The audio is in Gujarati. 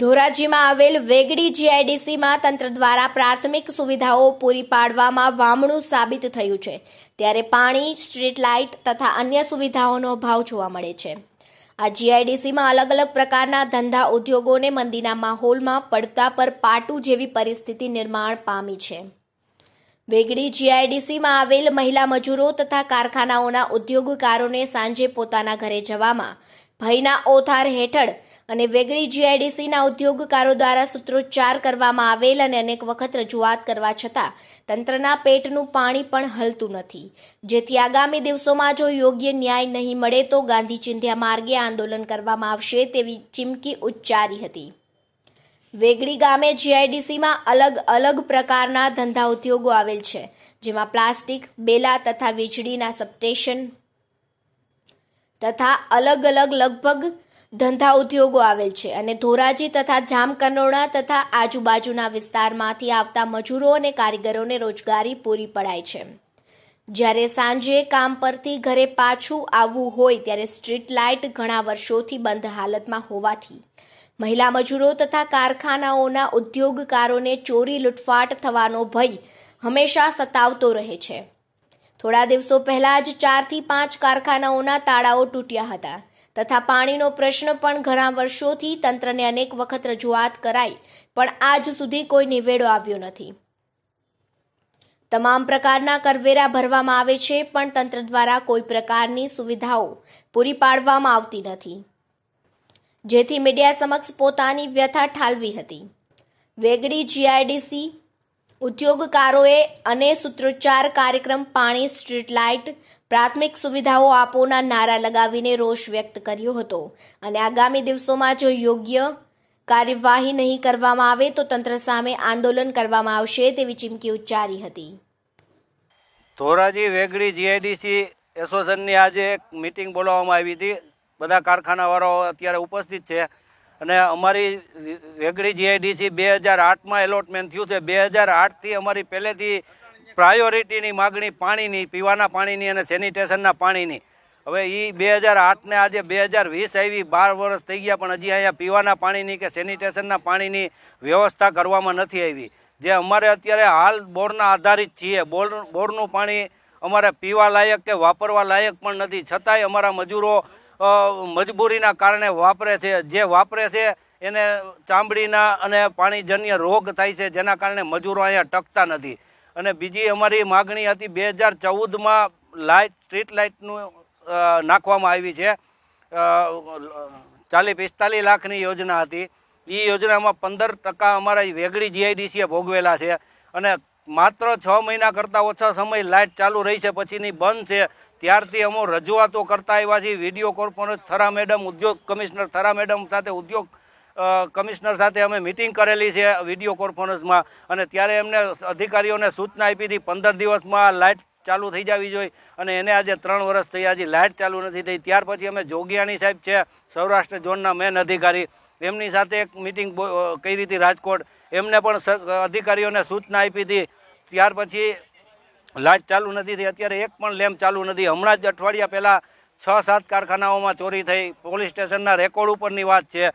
ધોરાજીમાં આવેલ વેગડી જીઆઈડીસીમાં તંત્ર દ્વારા પ્રાથમિક સુવિધાઓ પૂરી પાડવામાં વામણું સાબિત થયું છે ત્યારે પાણી સ્ટ્રીટ લાઇટ તથા અન્ય સુવિધાઓનો અભાવ જોવા મળે છે આ જીઆઈડીસીમાં અલગ અલગ પ્રકારના ધંધા ઉદ્યોગોને મંદીના માહોલમાં પડતા પર પાટું જેવી પરિસ્થિતિ નિર્માણ પામી છે વેગડી જીઆઈડીસીમાં આવેલ મહિલા મજૂરો તથા કારખાનાઓના ઉદ્યોગકારોને સાંજે પોતાના ઘરે જવામાં ભયના ઓથાર હેઠળ અને વેગડી જીઆઈડીસીના ઉદ્યોગકારો દ્વારા સૂત્રોચ્ચાર કરવામાં આવેલ અને અનેક વખત રજૂઆત કરવા છતાં તંત્રના પેટનું પાણી પણ હલતું નથી જેથી આગામી દિવસોમાં જો યોગ્ય ન્યાય નહીં મળે તો ગાંધી ચિંધ્યા માર્ગે આંદોલન કરવામાં આવશે તેવી ચીમકી ઉચ્ચારી હતી વેગડી ગામે જીઆઈડીસીમાં અલગ અલગ પ્રકારના ધંધા ઉદ્યોગો આવેલ છે જેમાં પ્લાસ્ટિક બેલા તથા વીજળીના સબસ્ટેશન તથા અલગ અલગ લગભગ ધંધા ઉદ્યોગો આવેલ છે અને ધોરાજી તથા જામકનોડા તથા આજુબાજુના વિસ્તારમાંથી આવતા મજૂરો અને કારીગરોને રોજગારી પૂરી પડાય છે જ્યારે સાંજે કામ પરથી ઘરે પાછું આવવું હોય ત્યારે સ્ટ્રીટ લાઇટ ઘણા વર્ષોથી બંધ હાલતમાં હોવાથી મહિલા મજૂરો તથા કારખાનાઓના ઉદ્યોગકારોને ચોરી લૂંટફાટ થવાનો ભય હંમેશા સતાવતો રહે છે થોડા દિવસો પહેલા જ ચારથી પાંચ કારખાનાઓના તાળાઓ તૂટ્યા હતા તથા પાણીનો પ્રશ્ન પણ ઘણા વર્ષોથી તંત્રને અનેક વખત રજૂઆત કરાઈ પણ આજ સુધી કોઈ નિવેડો આવ્યો નથી તમામ પ્રકારના કરવેરા ભરવામાં આવે છે પણ તંત્ર દ્વારા કોઈ પ્રકારની સુવિધાઓ પૂરી પાડવામાં આવતી નથી જેથી મીડિયા સમક્ષ પોતાની વ્યથા ઠાલવી હતી વેગડી જીઆઈડીસી ઉદ્યોગકારોએ અને સૂત્રોચ્ચાર કાર્યક્રમ પાણી સ્ટ્રીટ લાઇટ પ્રાથમિક સુવિધાઓ આપોના નારા લગાવીને રોષ વ્યક્ત કર્યો હતો અને આગામી દિવસોમાં જો યોગ્ય કાર્યવાહી નહીં કરવામાં આવે તો તંત્ર સામે આંદોલન કરવામાં આવશે તેવી ચીમકી ઉચ્ચારી હતી ધોરાજી વેગડી જીઆઈડીસી એસોસિએશનની આજે એક મિટિંગ બોલાવવામાં આવી હતી બધા કારખાનાવાળાઓ અત્યારે ઉપસ્થિત છે અને અમારી વેગડી જીઆઈડીસી બે હજાર આઠમાં એલોટમેન્ટ થયું છે બે હજાર આઠથી અમારી પહેલેથી પ્રાયોરિટીની માગણી પાણીની પીવાના પાણીની અને સેનિટેશનના પાણીની હવે એ બે હજાર આઠને આજે બે હજાર વીસ આવી બાર વર્ષ થઈ ગયા પણ હજી અહીંયા પીવાના પાણીની કે સેનિટેશનના પાણીની વ્યવસ્થા કરવામાં નથી આવી જે અમારે અત્યારે હાલ બોરના આધારિત છીએ બોર બોરનું પાણી અમારે પીવા લાયક કે વાપરવા લાયક પણ નથી છતાંય અમારા મજૂરો મજબૂરીના કારણે વાપરે છે જે વાપરે છે એને ચામડીના અને પાણીજન્ય રોગ થાય છે જેના કારણે મજૂરો અહીંયા ટકતા નથી અને બીજી અમારી માગણી હતી બે હજાર ચૌદમાં લાઇટ સ્ટ્રીટ લાઇટનું નાખવામાં આવી છે ચાલીસ પિસ્તાલીસ લાખની યોજના હતી એ યોજનામાં પંદર ટકા અમારા વેગડી જીઆઈડીસીએ ભોગવેલા છે અને માત્ર છ મહિના કરતાં ઓછા સમય લાઇટ ચાલુ રહી છે પછીની બંધ છે ત્યારથી અમો રજૂઆતો કરતા આવ્યા છીએ વિડીયો કોર્પોરેટ થરા મેડમ ઉદ્યોગ કમિશનર થરા મેડમ સાથે ઉદ્યોગ કમિશનર સાથે અમે મિટિંગ કરેલી છે વિડીયો કોન્ફરન્સમાં અને ત્યારે એમને અધિકારીઓને સૂચના આપી હતી પંદર દિવસમાં લાઇટ ચાલુ થઈ જવી જોઈએ અને એને આજે ત્રણ વર્ષ થઈ હજી લાઇટ ચાલુ નથી થઈ ત્યાર પછી અમે જોગિયાણી સાહેબ છે સૌરાષ્ટ્ર ઝોનના મેન અધિકારી એમની સાથે એક મિટિંગ કઈ રીતે રાજકોટ એમને પણ અધિકારીઓને સૂચના આપી હતી ત્યાર પછી લાઇટ ચાલુ નથી થઈ અત્યારે એક પણ લેમ્પ ચાલુ નથી હમણાં જ અઠવાડિયા પહેલાં છ સાત કારખાનાઓમાં ચોરી થઈ પોલીસ સ્ટેશનના રેકોર્ડ ઉપરની વાત છે